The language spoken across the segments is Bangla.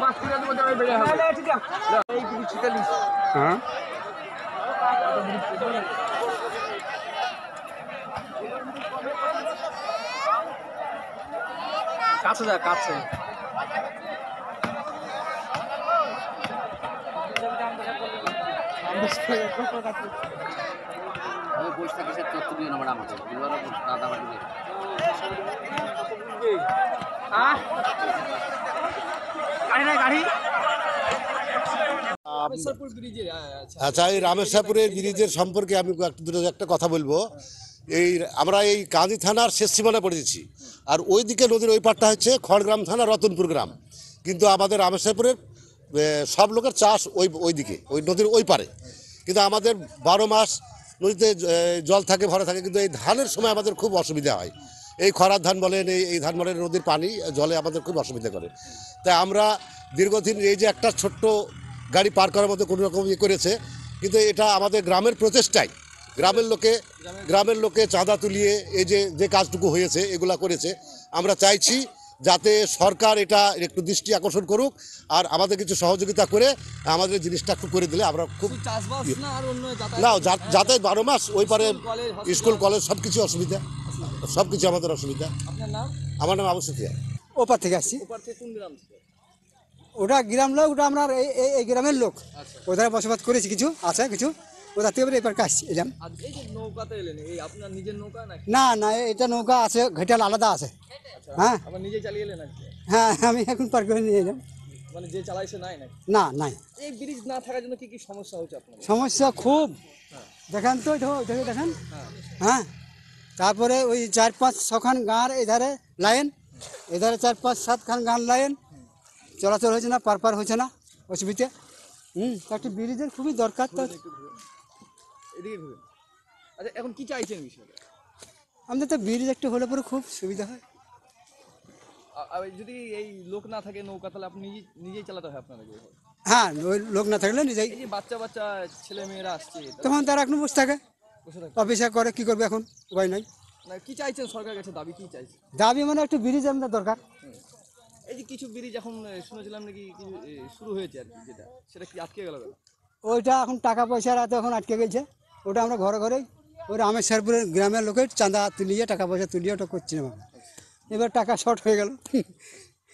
হ্যাঁ কাছে যা কাছে আমি বসটা কিসের তথ্য দিয়ে নেবার আমাকে দুবার দাদা বাড়ি গাড়ি হ্যাঁ, হ্যাঁ, আচ্ছা।, আচ্ছা এই রামেশ্বরপুরের ব্রিজের সম্পর্কে আমি দুটো একটা কথা বলবো এই আমরা এই কাঁদি থানার শেষ সীমানা পড়েছি আর ওই দিকে নদীর ওই পাটটা হচ্ছে খড়গ্রাম থানা রতনপুর গ্রাম কিন্তু আমাদের রামেশ্বরপুরের সব লোকের চাষ ওই ওই দিকে ওই নদীর ওই পারে কিন্তু আমাদের বারো মাস নদীতে জল থাকে ভরা থাকে কিন্তু এই ধানের সময় আমাদের খুব অসুবিধা হয় এই খরার ধান বলেন এই এই ধান বলেন নদীর পানি জলে আমাদের খুব অসুবিধা করে তাই আমরা দীর্ঘদিন এই যে একটা ছোট্ট গাড়ি পার করার মতো কোনো রকম ইয়ে করেছে কিন্তু এটা আমাদের গ্রামের প্রচেষ্টায় গ্রামের লোকে গ্রামের লোকে চাঁদা তুলিয়ে এই যে যে কাজটুকু হয়েছে এগুলা করেছে আমরা চাইছি যাতে সরকার এটা একটু দৃষ্টি আকর্ষণ করুক আর আমাদের কিছু সহযোগিতা করে আমাদের জিনিসটা খুব করে দিলে আমরা খুব ইয়ে না যাতায়াত বারো মাস ওই পারে স্কুল কলেজ সব কিছু অসুবিধা সব কিছু আমাদের অসুবিধা আমার নাম আবু ওপার থেকে আসছি ওটা গ্রাম লোক ওটা আমরা এই গ্রামের লোক আচ্ছা। ওদের বসবাস করেছি কিছু আছে কিছু ওদের থেকে এবার কাশছি এলাম না না এটা নৌকা আছে ঘেটাল আলাদা আছে আচ্ছা, হ্যাঁ নিজে হ্যাঁ আমি এখন পার করে নিয়ে এলাম মানে যে চালায় না নাই এই ব্রিজ না থাকার জন্য কি কি সমস্যা হচ্ছে সমস্যা খুব হ্যাঁ। দেখেন তো দেখেন হ্যাঁ, হ্যাঁ। তারপরে ওই চার পাঁচ ছখান গাঁর এধারে লাইন এধারে চার পাঁচ সাতখান গাঁর লাইন চলাচল হয়েছে না পারপার হয়েছে না অসুবিধে হুম একটি ব্রিজের খুবই দরকার তো আচ্ছা এখন কি চাইছেন আমাদের তো ব্রিজ একটু হলে পরে খুব সুবিধা হয় যদি এই লোক না থাকে নৌকা তাহলে আপনি নিজেই চালাতে হয় আপনাদেরকে হ্যাঁ ওই লোক না থাকলে নিজেই বাচ্চা বাচ্চা ছেলে মেয়েরা আসছে তখন তারা এখন বসে থাকে অপেক্ষা করে কি করবে এখন উপায় নাই কি চাইছেন সরকার কাছে দাবি কি চাইছেন দাবি মানে একটু ব্রিজ আমাদের দরকার এই যে কিছু ব্রিজ এখন শুনেছিলাম নাকি শুরু হয়েছে আর কি যেটা সেটা কি আটকে গেল ওইটা এখন টাকা পয়সার হাতে এখন আটকে গেছে ওটা আমরা ঘরে ঘরেই ওই রামেশ্বরপুরের গ্রামের লোকের চাঁদা তুলিয়ে টাকা পয়সা তুলিয়ে ওটা করছিলাম আমরা এবার টাকা শর্ট হয়ে গেল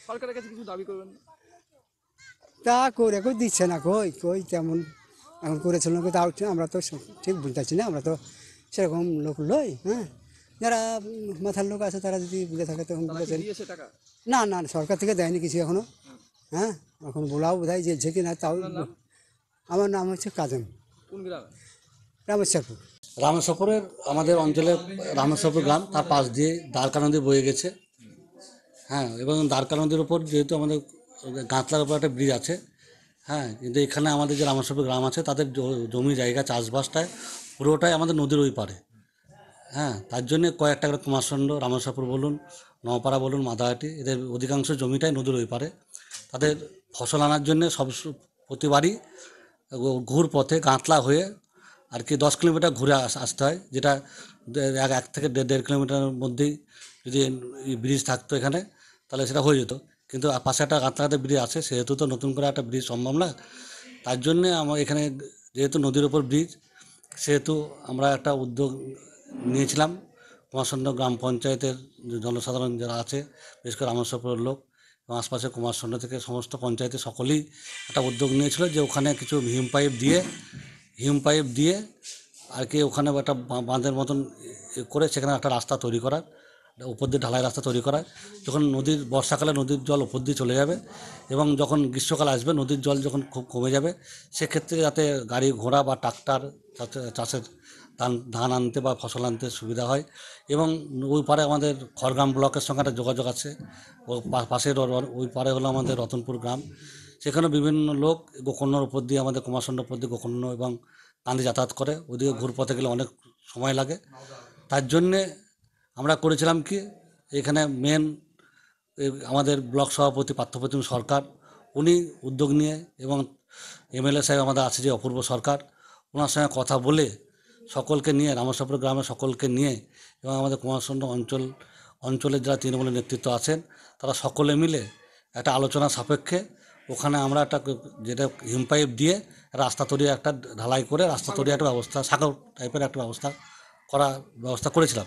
সরকারের কাছে কিছু দাবি করবেন তা করে কই দিচ্ছে না কই কই তেমন এখন করেছিল তাও আমরা তো ঠিক বুঝতে না আমরা তো সেরকম লোক লই হ্যাঁ যারা মাথার লোক আছে তারা যদি বুঝে থাকে তখন বলেছেন না না সরকার থেকে দেয়নি কিছু এখনও হ্যাঁ এখন বলাও বোধহয় যে কি না তাও আমার নাম হচ্ছে কাজম রামেশ্বরপুর রামেশ্বরপুরের আমাদের অঞ্চলের রামেশ্বরপুর গ্রাম তার পাশ দিয়ে দ্বারকা নদী বয়ে গেছে হ্যাঁ এবং দ্বারকা নদীর ওপর যেহেতু আমাদের গাঁতলার উপর একটা ব্রিজ আছে হ্যাঁ কিন্তু এখানে আমাদের যে রামাসভ্য গ্রাম আছে তাদের জমি জায়গা চাষবাসটায় পুরোটাই আমাদের নদীর ওই পারে হ্যাঁ তার জন্য কয়েকটা করে কুমারষণ্ড রামেশ্বরপুর বলুন নওপাড়া বলুন মাদাহাটি এদের অধিকাংশ জমিটাই নদীর ওই পারে তাদের ফসল আনার জন্য সব প্রতিবারই ঘুর পথে গাঁতলা হয়ে আর কি দশ কিলোমিটার ঘুরে আসতে হয় যেটা এক থেকে দেড় দেড় কিলোমিটারের মধ্যেই যদি ব্রিজ থাকতো এখানে তাহলে সেটা হয়ে যেত কিন্তু পাশে একটা কাঁথা ব্রিজ আছে সেহেতু তো নতুন করে একটা ব্রিজ সম্ভব না তার জন্যে আমার এখানে যেহেতু নদীর ওপর ব্রিজ সেহেতু আমরা একটা উদ্যোগ নিয়েছিলাম কুমারসন্ড গ্রাম পঞ্চায়েতের জনসাধারণ যারা আছে বিশেষ করে আমরসপুরের লোক এবং আশপাশে কুমারসন্ড থেকে সমস্ত পঞ্চায়েতে সকলেই একটা উদ্যোগ নিয়েছিল যে ওখানে কিছু হিম পাইপ দিয়ে হিম পাইপ দিয়ে আর কি ওখানে একটা বাঁধের মতন করে সেখানে একটা রাস্তা তৈরি করার উপর দিয়ে ঢালাই রাস্তা তৈরি করা যখন নদীর বর্ষাকালে নদীর জল উপর দিয়ে চলে যাবে এবং যখন গ্রীষ্মকাল আসবে নদীর জল যখন খুব কমে যাবে সেক্ষেত্রে যাতে গাড়ি ঘোড়া বা ট্রাক্টর চাষের ধান ধান আনতে বা ফসল আনতে সুবিধা হয় এবং ওই পারে আমাদের খড়গ্রাম ব্লকের সঙ্গে একটা যোগাযোগ আছে ও পাশের ওই পারে হলো আমাদের রতনপুর গ্রাম সেখানে বিভিন্ন লোক গোকর্ণর উপর দিয়ে আমাদের কুমারসন্ড উপর দিয়ে গোকর্ণ এবং কান্দি যাতায়াত করে ওদিকে ঘুরপথে গেলে অনেক সময় লাগে তার জন্যে আমরা করেছিলাম কি এখানে মেন আমাদের ব্লক সভাপতি পার্থপ্রতিম সরকার উনি উদ্যোগ নিয়ে এবং এমএলএ সাহেব আমাদের আছে যে অপূর্ব সরকার ওনার সঙ্গে কথা বলে সকলকে নিয়ে রামসাপুর গ্রামের সকলকে নিয়ে এবং আমাদের কুমারচন্দ্র অঞ্চল অঞ্চলের যারা তৃণমূলের নেতৃত্ব আছেন তারা সকলে মিলে একটা আলোচনা সাপেক্ষে ওখানে আমরা একটা যেটা হিমপাইপ দিয়ে রাস্তা তৈরি একটা ঢালাই করে রাস্তা তৈরি একটা ব্যবস্থা সাগর টাইপের একটা ব্যবস্থা করা ব্যবস্থা করেছিলাম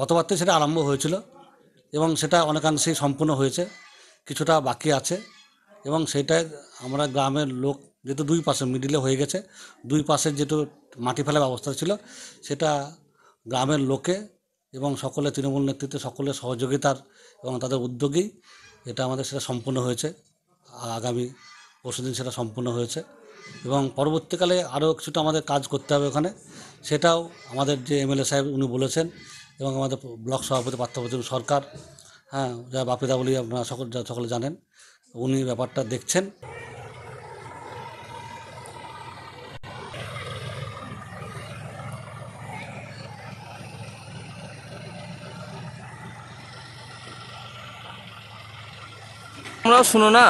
গতবার থেকে সেটা আরম্ভ হয়েছিল এবং সেটা অনেকাংশেই সম্পূর্ণ হয়েছে কিছুটা বাকি আছে এবং সেটা আমরা গ্রামের লোক যেহেতু দুই পাশে মিডিলে হয়ে গেছে দুই পাশের যেহেতু মাটি ফেলার ব্যবস্থা ছিল সেটা গ্রামের লোকে এবং সকলে তৃণমূল নেতৃত্বে সকলের সহযোগিতার এবং তাদের উদ্যোগেই এটা আমাদের সেটা সম্পূর্ণ হয়েছে আগামী পরশুদিন সেটা সম্পূর্ণ হয়েছে এবং পরবর্তীকালে আরও কিছুটা আমাদের কাজ করতে হবে ওখানে সেটাও আমাদের যে এমএলএ সাহেব উনি বলেছেন এবং আমাদের ব্লক সভাপতি পার্থপ্রতিম সরকার হ্যাঁ যা বাপিদা বলি আপনারা সকল যা সকলে জানেন উনি ব্যাপারটা দেখছেন তোমরাও শুনো না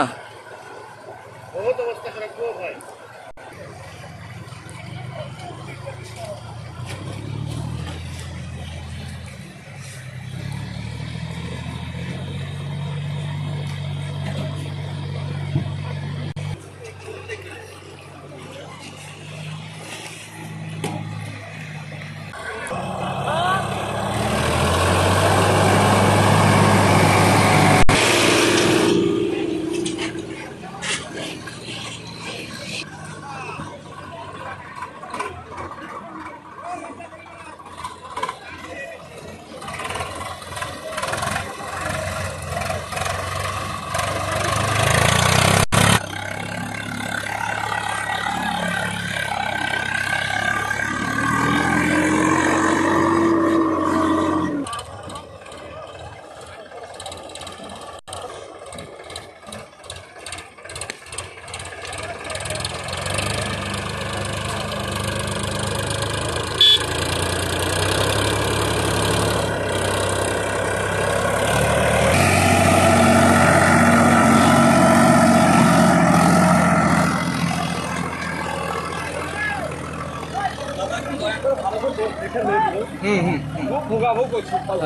ভালো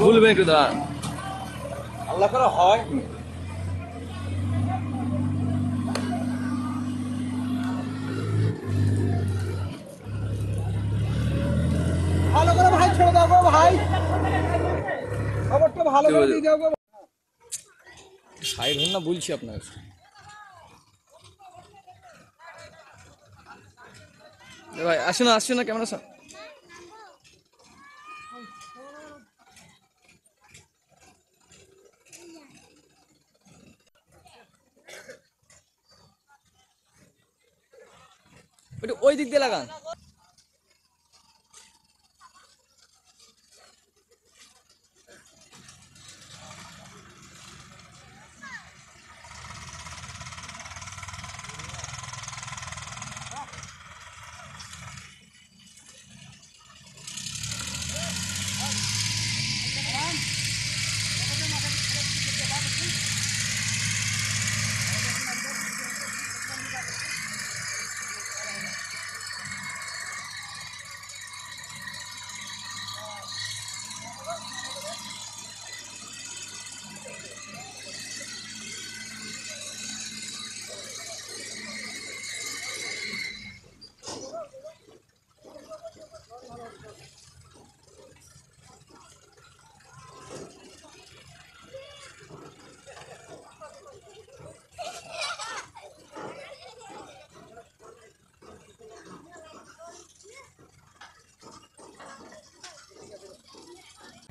করে ভাই ছেড়ে দাও ভাই ভালো করে সাইড হন না বলছি আপনার ভাই আসে না আসছে না ক্যামেরা ওই দিক দিয়ে লাগান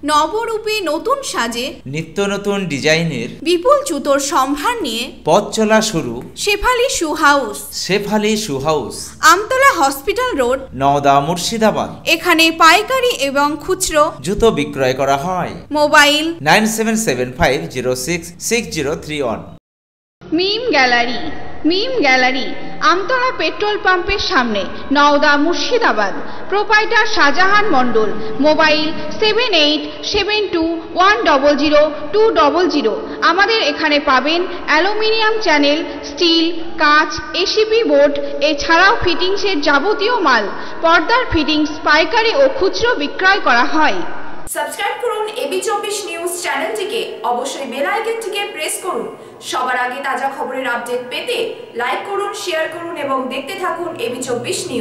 নবরূপে নতুন সাজে নিত্য নতুন ডিজাইনের বিপুল জুতোর সম্ভার নিয়ে পথ চলা শুরু Shefali shoe house Shefali shoe house Amtala hospital road Naoda Murshidabad এখানে পাইকারি এবং খুচরো জুতো বিক্রয় করা হয় mobile nine seven seven five zero six six zero three one Mim gallery Mim gallery Amtala petrol পাম্পের সামনে Naoda Murshidabad proprietor Shahjahan Mondal mobile seven eight seven two one double zero two double zero আমাদের এখানে পাবেন অ্যালুমিনিয়াম চ্যানেল স্টিল কাঁচ এসিপি বোর্ড এছাড়াও ফিটিংসের যাবতীয় মাল পর্দার ফিটিংস পাইকারি ও খুচরো বিক্রয় করা হয় সাবস্ক্রাইব করুন এবি চব্বিশ নিউজ চ্যানেলটিকে অবশ্যই বেল আইকনটিকে প্রেস করুন সবার আগে তাজা খবরের আপডেট পেতে লাইক করুন শেয়ার করুন এবং দেখতে থাকুন এবি চব্বিশ নিউজ